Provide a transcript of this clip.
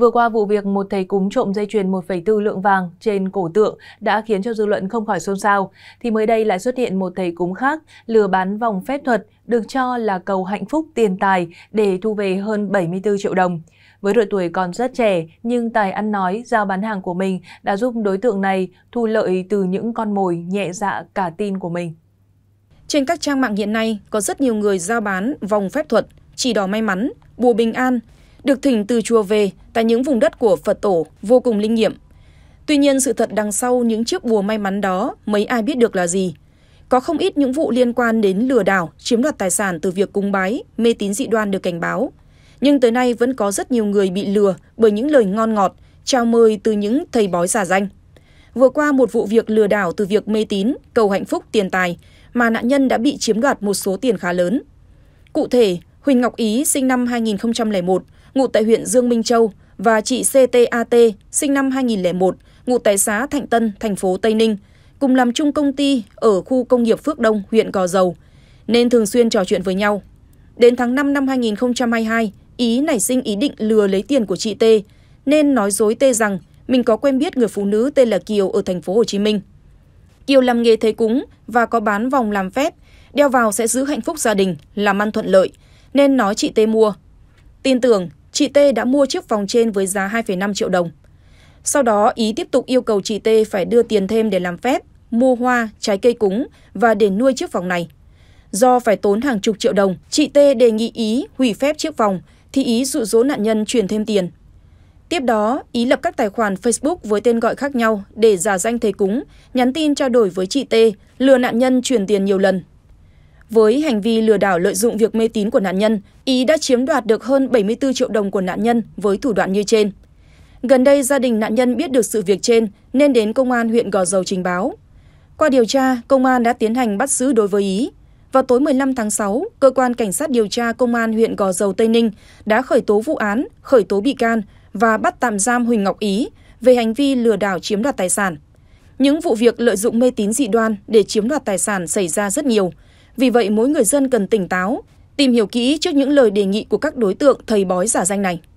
Vừa qua vụ việc một thầy cúng trộm dây chuyền 1,4 lượng vàng trên cổ tượng đã khiến cho dư luận không khỏi xôn xao, thì mới đây lại xuất hiện một thầy cúng khác lừa bán vòng phép thuật được cho là cầu hạnh phúc tiền tài để thu về hơn 74 triệu đồng. Với độ tuổi còn rất trẻ, nhưng tài ăn nói, giao bán hàng của mình đã giúp đối tượng này thu lợi từ những con mồi nhẹ dạ cả tin của mình. Trên các trang mạng hiện nay, có rất nhiều người giao bán vòng phép thuật, chỉ đỏ may mắn, bùa bình an được thỉnh từ chùa về tại những vùng đất của Phật tổ vô cùng linh nghiệm. Tuy nhiên sự thật đằng sau những chiếc bùa may mắn đó mấy ai biết được là gì. Có không ít những vụ liên quan đến lừa đảo, chiếm đoạt tài sản từ việc cúng bái, mê tín dị đoan được cảnh báo. Nhưng tới nay vẫn có rất nhiều người bị lừa bởi những lời ngon ngọt, chào mời từ những thầy bói giả danh. Vừa qua một vụ việc lừa đảo từ việc mê tín, cầu hạnh phúc tiền tài mà nạn nhân đã bị chiếm đoạt một số tiền khá lớn. Cụ thể, Huỳnh Ngọc Ý sinh năm 2001 ngụ tại huyện Dương Minh Châu và chị CTAT, sinh năm 2001, ngụ tại xã Thạnh Tân, thành phố Tây Ninh, cùng làm chung công ty ở khu công nghiệp Phước Đông, huyện Gò Dầu, nên thường xuyên trò chuyện với nhau. Đến tháng 5 năm 2022, Ý nảy sinh ý định lừa lấy tiền của chị T, nên nói dối T rằng mình có quen biết người phụ nữ tên là Kiều ở thành phố Hồ Chí Minh. Kiều làm nghề thầy cúng và có bán vòng làm phép, đeo vào sẽ giữ hạnh phúc gia đình, làm ăn thuận lợi, nên nói chị T mua. Tin tưởng, chị T đã mua chiếc vòng trên với giá 2,5 triệu đồng. Sau đó, Ý tiếp tục yêu cầu chị T phải đưa tiền thêm để làm phép, mua hoa, trái cây cúng và để nuôi chiếc vòng này. Do phải tốn hàng chục triệu đồng, chị T đề nghị Ý hủy phép chiếc vòng thì Ý dụ dỗ nạn nhân chuyển thêm tiền. Tiếp đó, Ý lập các tài khoản Facebook với tên gọi khác nhau để giả danh thầy cúng, nhắn tin trao đổi với chị T, lừa nạn nhân chuyển tiền nhiều lần. Với hành vi lừa đảo lợi dụng việc mê tín của nạn nhân, Ý đã chiếm đoạt được hơn 74 triệu đồng của nạn nhân với thủ đoạn như trên. Gần đây, gia đình nạn nhân biết được sự việc trên nên đến công an huyện Gò Dầu trình báo. Qua điều tra, công an đã tiến hành bắt giữ đối với Ý. Vào tối 15 tháng 6, Cơ quan Cảnh sát điều tra Công an huyện Gò Dầu Tây Ninh đã khởi tố vụ án, khởi tố bị can và bắt tạm giam Huỳnh Ngọc Ý về hành vi lừa đảo chiếm đoạt tài sản. Những vụ việc lợi dụng mê tín dị đoan để chiếm đoạt tài sản xảy ra rất nhiều – vì vậy mỗi người dân cần tỉnh táo, tìm hiểu kỹ trước những lời đề nghị của các đối tượng thầy bói giả danh này.